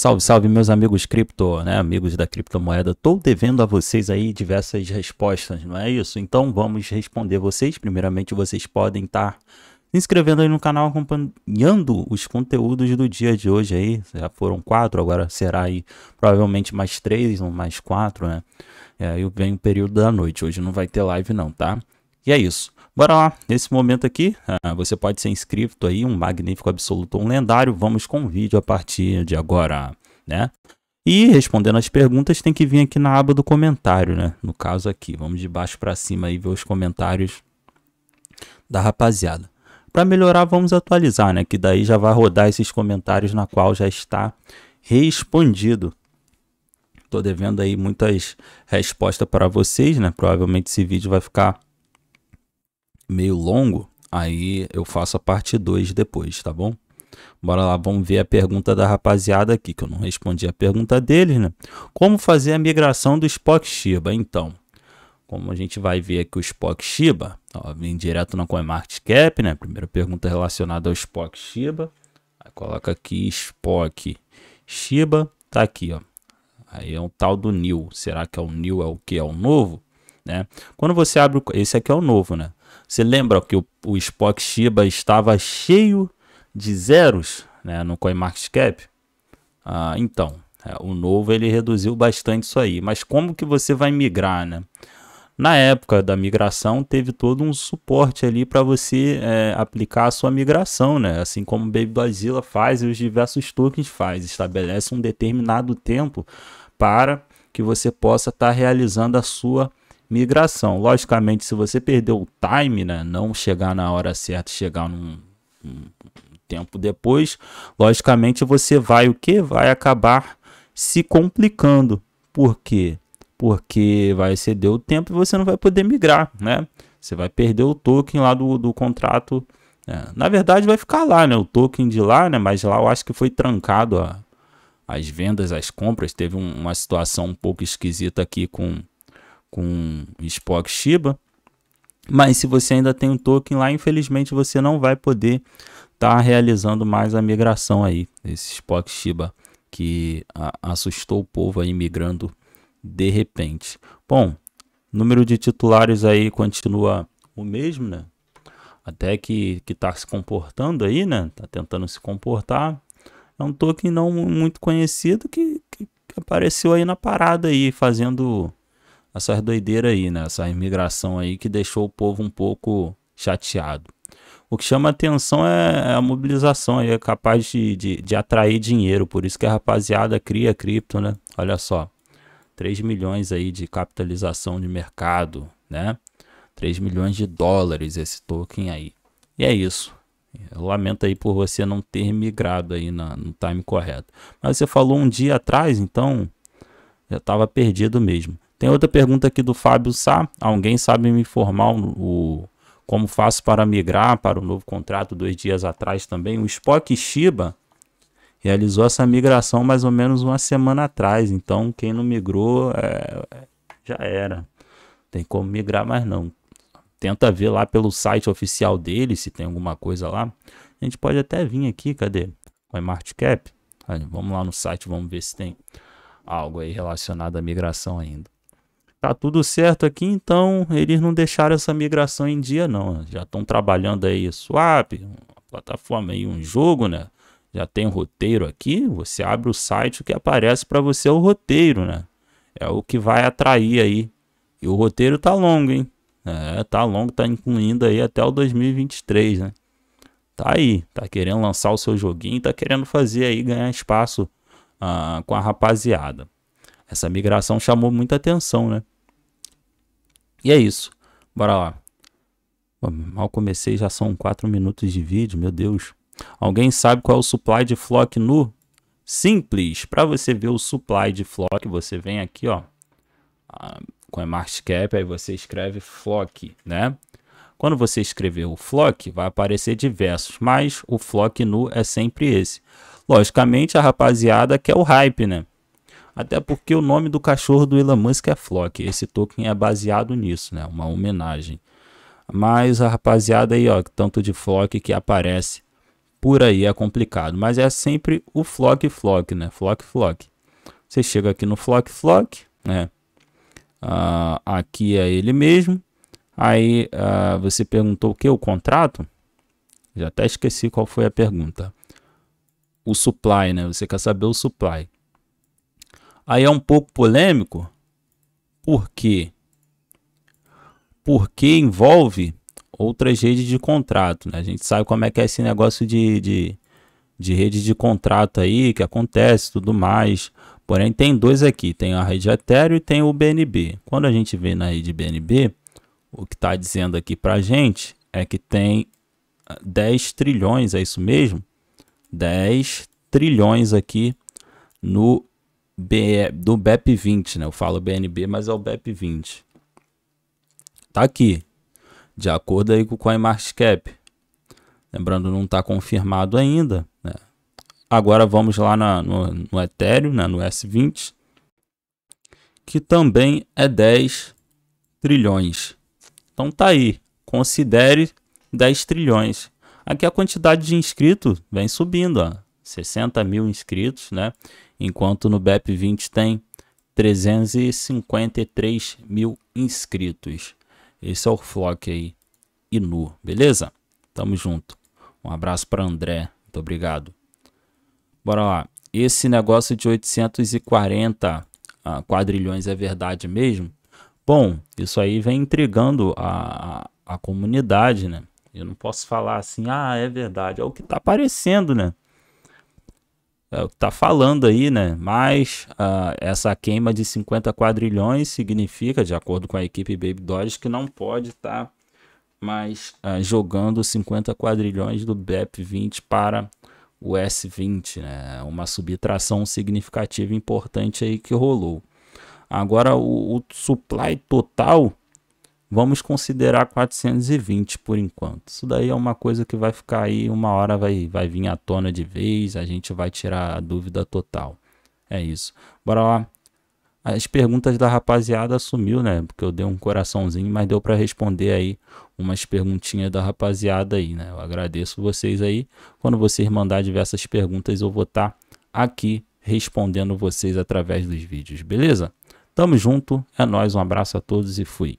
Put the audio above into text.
Salve, salve, meus amigos cripto, né? Amigos da criptomoeda. Tô devendo a vocês aí diversas respostas, não é isso? Então vamos responder vocês. Primeiramente, vocês podem estar tá se inscrevendo aí no canal, acompanhando os conteúdos do dia de hoje aí. Já foram quatro, agora será aí provavelmente mais três ou mais quatro, né? E é, aí vem o período da noite. Hoje não vai ter live, não, tá? E é isso. Bora lá, nesse momento aqui, ah, você pode ser inscrito aí, um magnífico absoluto, um lendário. Vamos com o vídeo a partir de agora, né? E respondendo as perguntas, tem que vir aqui na aba do comentário, né? No caso aqui, vamos de baixo para cima aí ver os comentários da rapaziada. Para melhorar, vamos atualizar, né? Que daí já vai rodar esses comentários na qual já está respondido. Tô devendo aí muitas respostas para vocês, né? Provavelmente esse vídeo vai ficar meio longo, aí eu faço a parte 2 depois, tá bom? Bora lá, vamos ver a pergunta da rapaziada aqui, que eu não respondi a pergunta deles, né? Como fazer a migração do Spock Shiba? Então, como a gente vai ver aqui o Spock Shiba, ó, vem direto na CoinMarketCap, né? Primeira pergunta relacionada ao Spock Shiba. Aí coloca aqui Spock Shiba, tá aqui, ó. Aí é um tal do New. Será que é o New é o que é o novo, né? Quando você abre o... esse aqui é o novo, né? Você lembra que o, o Spock Shiba estava cheio de zeros né, no CoinMarketCap? Ah, então, é, o novo ele reduziu bastante isso aí. Mas como que você vai migrar, né? Na época da migração, teve todo um suporte ali para você é, aplicar a sua migração, né? Assim como o Baby faz e os diversos tokens faz. Estabelece um determinado tempo para que você possa estar tá realizando a sua migração. Logicamente, se você perder o time, né, não chegar na hora certa, chegar num, num tempo depois, logicamente você vai o que? Vai acabar se complicando. Por quê? Porque vai ceder o tempo e você não vai poder migrar, né? Você vai perder o token lá do, do contrato. Né? Na verdade, vai ficar lá, né? O token de lá, né? Mas lá eu acho que foi trancado a, as vendas, as compras. Teve um, uma situação um pouco esquisita aqui com com Spock Shiba. Mas se você ainda tem um token lá, infelizmente você não vai poder estar tá realizando mais a migração aí. Esse Spock Shiba que assustou o povo aí migrando de repente. Bom, número de titulares aí continua o mesmo, né? Até que que tá se comportando aí, né? Está tentando se comportar. É um token não muito conhecido que, que apareceu aí na parada aí fazendo essas doideiras aí, né? Essa imigração aí que deixou o povo um pouco chateado. O que chama atenção é, é a mobilização, aí é capaz de, de, de atrair dinheiro, por isso que a rapaziada cria cripto, né? Olha só, 3 milhões aí de capitalização de mercado, né? 3 milhões de dólares esse token aí. E é isso. Eu lamento aí por você não ter migrado aí na, no time correto. Mas você falou um dia atrás, então já estava perdido mesmo. Tem outra pergunta aqui do Fábio Sá. Alguém sabe me informar o, como faço para migrar para o novo contrato dois dias atrás também? O Spock Shiba realizou essa migração mais ou menos uma semana atrás. Então, quem não migrou é, é já era. Tem como migrar, mas não. Tenta ver lá pelo site oficial dele se tem alguma coisa lá. A gente pode até vir aqui, cadê? CoinMarketCap. Vamos lá no site, vamos ver se tem algo aí relacionado à migração ainda tá tudo certo aqui, então eles não deixaram essa migração em dia não. Já estão trabalhando aí swap, uma plataforma aí, um jogo, né? Já tem um roteiro aqui, você abre o site, o que aparece para você é o roteiro, né? É o que vai atrair aí. E o roteiro tá longo, hein? É, tá longo, tá incluindo aí até o 2023, né? Tá aí, tá querendo lançar o seu joguinho, tá querendo fazer aí ganhar espaço ah, com a rapaziada essa migração chamou muita atenção, né? E é isso. Bora lá. mal comecei, já são 4 minutos de vídeo, meu Deus. Alguém sabe qual é o supply de flock nu? Simples. Para você ver o supply de flock, você vem aqui, ó, ah, com a market cap, aí você escreve flock, né? Quando você escrever o flock, vai aparecer diversos, mas o flock nu é sempre esse. Logicamente, a rapaziada quer o hype, né? Até porque o nome do cachorro do Elon Musk é Flock. Esse token é baseado nisso, né? Uma homenagem. Mas a rapaziada aí, ó, tanto de Flock que aparece por aí é complicado. Mas é sempre o Flock Flock, né? Flock Flock. Você chega aqui no Flock Flock, né? Ah, aqui é ele mesmo. Aí ah, você perguntou o que? O contrato? Já até esqueci qual foi a pergunta. O supply, né? Você quer saber o supply. Aí é um pouco polêmico, por quê? Porque envolve outras redes de contrato. Né? A gente sabe como é que é esse negócio de, de, de rede de contrato aí, que acontece tudo mais. Porém, tem dois aqui: tem a rede Ethereum e tem o BNB. Quando a gente vê na rede BNB, o que está dizendo aqui para a gente é que tem 10 ah, trilhões, é isso mesmo? 10 trilhões aqui no B, do BEP20, né? Eu falo BNB, mas é o BEP20. Tá aqui, de acordo aí com o CoinMarketCap. Lembrando, não está confirmado ainda. Né? Agora vamos lá na, no, no Ethereum, né? no S20, que também é 10 trilhões. Então tá aí, considere 10 trilhões. Aqui a quantidade de inscritos vem subindo, ó. 60 mil inscritos, né? Enquanto no BEP 20 tem 353 mil inscritos. Esse é o Flock aí, Inu, beleza? Tamo junto. Um abraço para André, muito obrigado. Bora lá. Esse negócio de 840 ah, quadrilhões é verdade mesmo? Bom, isso aí vem intrigando a, a, a comunidade, né? Eu não posso falar assim, ah, é verdade. É o que tá aparecendo, né? é o que está falando aí, né? Mas uh, essa queima de 50 quadrilhões significa, de acordo com a equipe Baby Dodge, que não pode estar tá mais uh, jogando 50 quadrilhões do BEP20 para o S20, né? Uma subtração significativa importante aí que rolou. Agora o, o supply total Vamos considerar 420 por enquanto. Isso daí é uma coisa que vai ficar aí, uma hora vai, vai vir à tona de vez, a gente vai tirar a dúvida total. É isso. Bora lá. As perguntas da rapaziada sumiu, né? Porque eu dei um coraçãozinho, mas deu para responder aí umas perguntinhas da rapaziada aí, né? Eu agradeço vocês aí. Quando vocês mandar diversas perguntas, eu vou estar tá aqui respondendo vocês através dos vídeos, beleza? Tamo junto, é nós, um abraço a todos e fui.